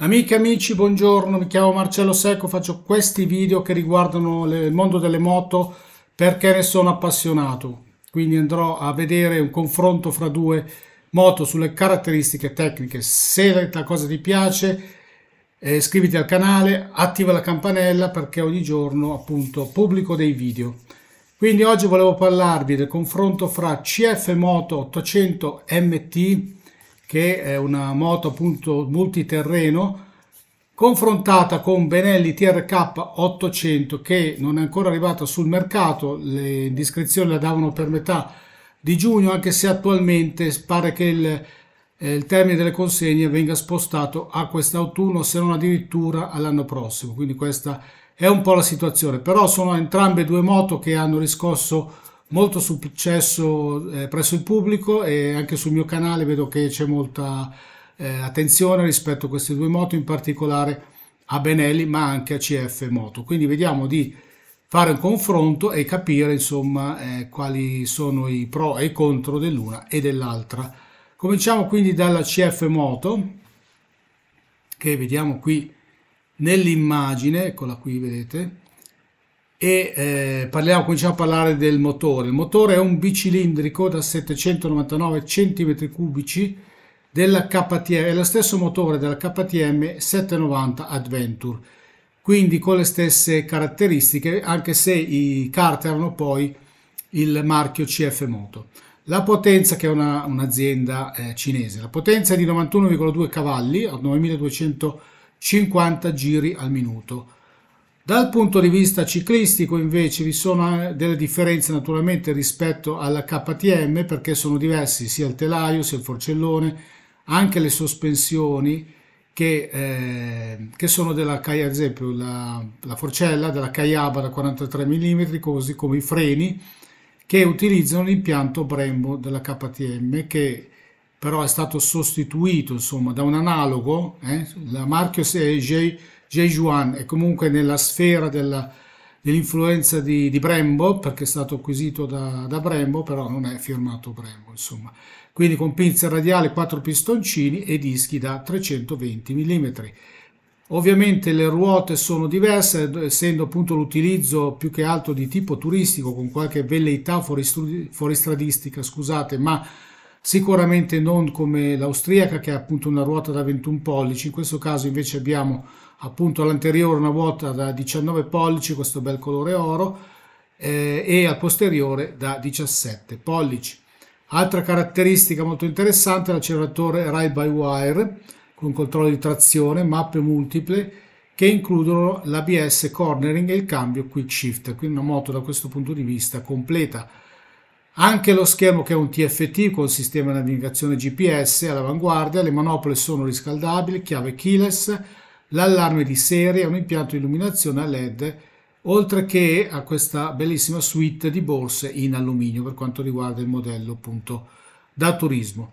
Amiche e amici, buongiorno, mi chiamo Marcello Secco, faccio questi video che riguardano le, il mondo delle moto perché ne sono appassionato, quindi andrò a vedere un confronto fra due moto sulle caratteristiche tecniche. Se la cosa ti piace eh, iscriviti al canale, attiva la campanella perché ogni giorno appunto pubblico dei video. Quindi oggi volevo parlarvi del confronto fra CF Moto 800 MT che è una moto appunto multiterreno confrontata con Benelli TRK 800 che non è ancora arrivata sul mercato, le indiscrezioni la davano per metà di giugno anche se attualmente pare che il, eh, il termine delle consegne venga spostato a quest'autunno se non addirittura all'anno prossimo, quindi questa è un po' la situazione, però sono entrambe due moto che hanno riscosso molto successo eh, presso il pubblico e anche sul mio canale vedo che c'è molta eh, attenzione rispetto a queste due moto, in particolare a Benelli ma anche a CF Moto. Quindi vediamo di fare un confronto e capire insomma eh, quali sono i pro e i contro dell'una e dell'altra. Cominciamo quindi dalla CF Moto che vediamo qui nell'immagine, eccola qui vedete, e eh, parliamo, cominciamo a parlare del motore. Il motore è un bicilindrico da 799 cm3 della KTM, è lo stesso motore della KTM 790 Adventure, quindi con le stesse caratteristiche, anche se i kart erano poi il marchio CF Moto. La potenza, che è un'azienda eh, cinese, la potenza è di 91,2 cavalli a 9250 giri al minuto dal punto di vista ciclistico invece vi sono eh, delle differenze naturalmente rispetto alla KTM perché sono diversi sia il telaio sia il forcellone, anche le sospensioni che, eh, che sono della ad esempio la, la forcella della Kayaba da 43 mm così come i freni che utilizzano l'impianto Brembo della KTM che però è stato sostituito insomma da un analogo, eh, la marchio CJ Jejuan è comunque nella sfera dell'influenza di, di, Brembo, perché è stato acquisito da, da, Brembo, però non è firmato Brembo, insomma. Quindi con pinza radiale, quattro pistoncini e dischi da 320 mm. Ovviamente le ruote sono diverse, essendo appunto l'utilizzo più che altro di tipo turistico, con qualche velleità fuoristradistica, scusate, ma sicuramente non come l'austriaca che ha appunto una ruota da 21 pollici, in questo caso invece abbiamo appunto all'anteriore una ruota da 19 pollici, questo bel colore oro, eh, e al posteriore da 17 pollici. Altra caratteristica molto interessante è l'acceleratore ride by wire con controllo di trazione, mappe multiple che includono l'ABS cornering e il cambio quick shift, quindi una moto da questo punto di vista completa. Anche lo schermo che è un TFT con sistema di navigazione GPS all'avanguardia, le manopole sono riscaldabili, chiave keyless, l'allarme di serie, un impianto di illuminazione a LED, oltre che a questa bellissima suite di borse in alluminio per quanto riguarda il modello appunto da turismo.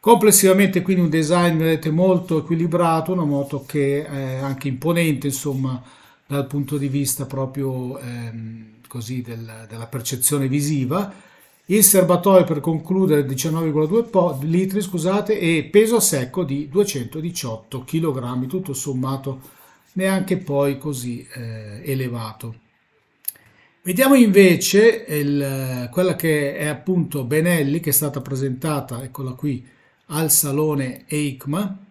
Complessivamente quindi un design vedete molto equilibrato, una moto che è anche imponente insomma dal punto di vista proprio... Ehm, così del, della percezione visiva, il serbatoio per concludere 19,2 litri scusate, e peso a secco di 218 kg, tutto sommato neanche poi così eh, elevato. Vediamo invece il, quella che è appunto Benelli, che è stata presentata, eccola qui, al Salone EICMA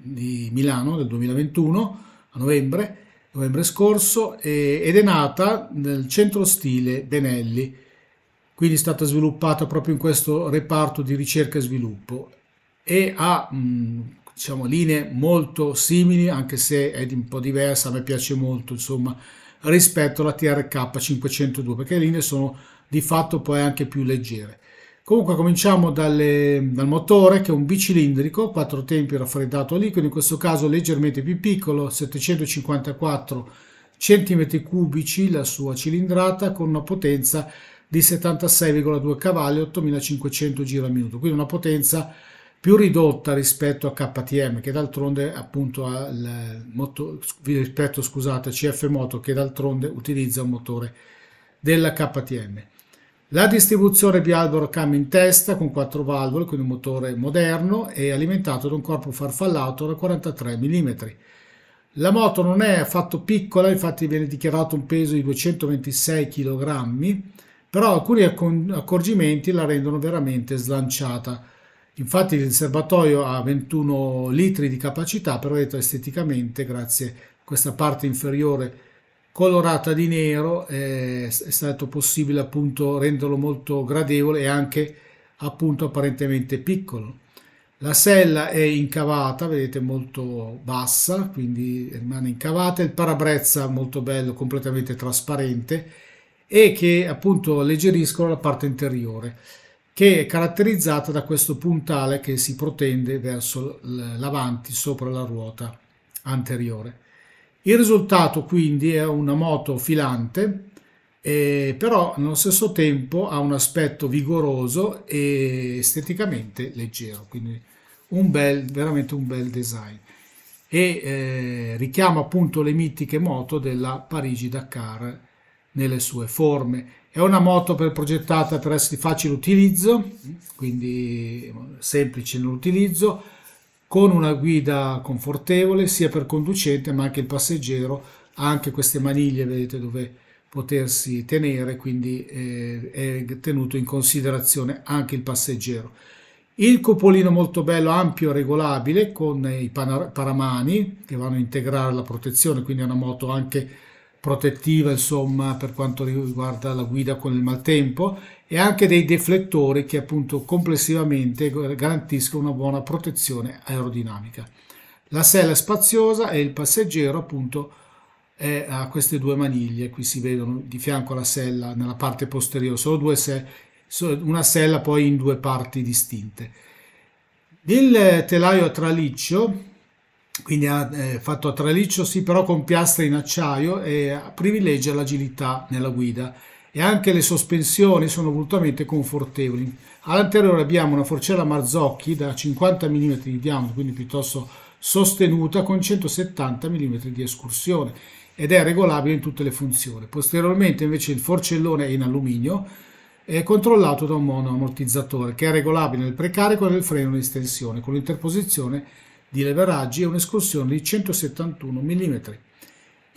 di Milano nel 2021, a novembre, novembre scorso, e, ed è nata nel centro stile Benelli, quindi è stata sviluppata proprio in questo reparto di ricerca e sviluppo e ha mh, mm, diciamo, linee molto simili, anche se è un po' diversa, a me piace molto, insomma, rispetto alla TRK 502, perché le linee sono di fatto poi anche più leggere. Comunque cominciamo dalle, dal motore che è un bicilindrico, quattro tempi raffreddato a liquido, in questo caso leggermente più piccolo, 754 cm3 la sua cilindrata con una potenza di 76,2 cavalli, 8500 giri al minuto, quindi una potenza più ridotta rispetto a KTM che d'altronde appunto al moto, rispetto scusate CF Moto che d'altronde utilizza un motore della KTM. La distribuzione Bialboro cam in testa con quattro valvole, quindi un motore moderno e alimentato da un corpo farfallato da 43 mm. La moto non è affatto piccola, infatti viene dichiarato un peso di 226 kg, però alcuni accorgimenti la rendono veramente slanciata. Infatti il serbatoio ha 21 litri di capacità, però detto esteticamente, grazie a questa parte inferiore colorata di nero eh, è stato possibile appunto renderlo molto gradevole e anche appunto apparentemente piccolo. La sella è incavata, vedete molto bassa, quindi rimane incavata, il parabrezza molto bello, completamente trasparente e che appunto alleggeriscono la parte interiore che è caratterizzata da questo puntale che si protende verso l'avanti sopra la ruota anteriore. Il risultato quindi è una moto filante, eh, però nello stesso tempo ha un aspetto vigoroso e esteticamente leggero, quindi un bel, veramente un bel design e eh, richiama appunto le mitiche moto della Parigi-Dakar nelle sue forme. È una moto per, progettata per essere di facile utilizzo, quindi semplice nell'utilizzo, con una guida confortevole sia per conducente ma anche il passeggero ha anche queste maniglie vedete dove potersi tenere quindi eh, è tenuto in considerazione anche il passeggero il cupolino molto bello ampio e regolabile con i paramani che vanno a integrare la protezione quindi è una moto anche protettiva insomma per quanto riguarda la guida con il maltempo e anche dei deflettori che appunto complessivamente garantiscono una buona protezione aerodinamica. La sella è spaziosa e il passeggero appunto è, ha queste due maniglie, qui si vedono di fianco alla sella nella parte posteriore, sono due se una sella poi in due parti distinte. Il telaio a traliccio quindi ha eh, fatto a traliccio sì però con piastre in acciaio e privilegia l'agilità nella guida e anche le sospensioni sono volutamente confortevoli all'anteriore abbiamo una forcella Marzocchi da 50 mm di diametro quindi piuttosto sostenuta con 170 mm di escursione ed è regolabile in tutte le funzioni posteriormente invece il forcellone è in alluminio è controllato da un monoammortizzatore che è regolabile nel precarico e nel freno in estensione con l'interposizione di leveraggi e un'escursione di 171 mm.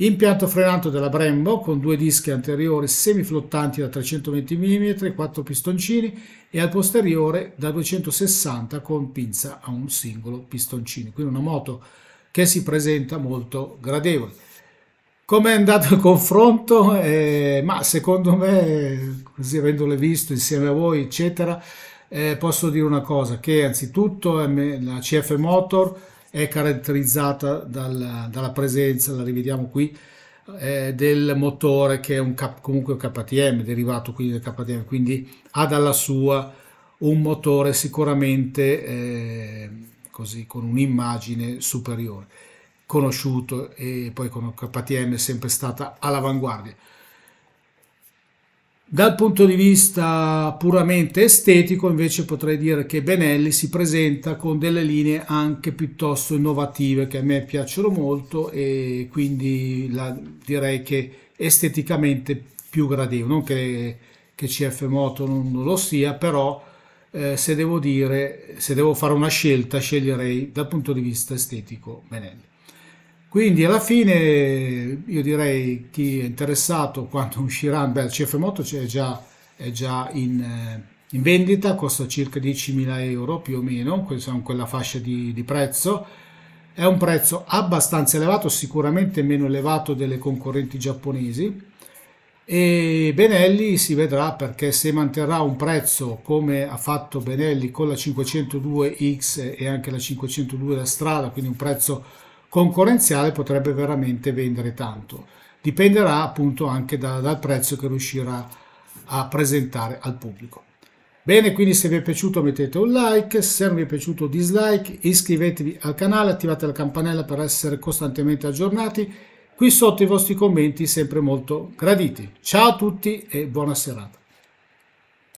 Impianto frenato della Brembo con due dischi anteriori semiflottanti da 320 mm, quattro pistoncini e al posteriore da 260 con pinza a un singolo pistoncino. Quindi una moto che si presenta molto gradevole. Come è andato il confronto? Eh, ma secondo me, così avendole visto insieme a voi, eccetera, eh, posso dire una cosa, che anzitutto la CF Motor è caratterizzata dal, dalla presenza, la rivediamo qui, eh, del motore che è un comunque un KTM, derivato quindi del KTM, quindi ha dalla sua un motore sicuramente eh, così con un'immagine superiore conosciuto e poi con KTM è sempre stata all'avanguardia. Dal punto di vista puramente estetico invece potrei dire che Benelli si presenta con delle linee anche piuttosto innovative che a me piacciono molto e quindi la, direi che esteticamente più gradevole, non che, che CF Moto non, non lo sia, però eh, se devo dire, se devo fare una scelta sceglierei dal punto di vista estetico Benelli. Quindi alla fine io direi chi è interessato quando uscirà, beh, il CF Moto è già, è già in, eh, in, vendita, costa circa 10.000 euro più o meno, questa è quella fascia di, di prezzo. È un prezzo abbastanza elevato, sicuramente meno elevato delle concorrenti giapponesi, e Benelli si vedrà perché se manterrà un prezzo come ha fatto Benelli con la 502X e anche la 502 da strada, quindi un prezzo concorrenziale potrebbe veramente vendere tanto. Dipenderà appunto anche da, dal prezzo che riuscirà a presentare al pubblico. Bene, quindi se vi è piaciuto mettete un like, se non vi è piaciuto dislike, iscrivetevi al canale, attivate la campanella per essere costantemente aggiornati. Qui sotto i vostri commenti sempre molto graditi. Ciao a tutti e buona serata.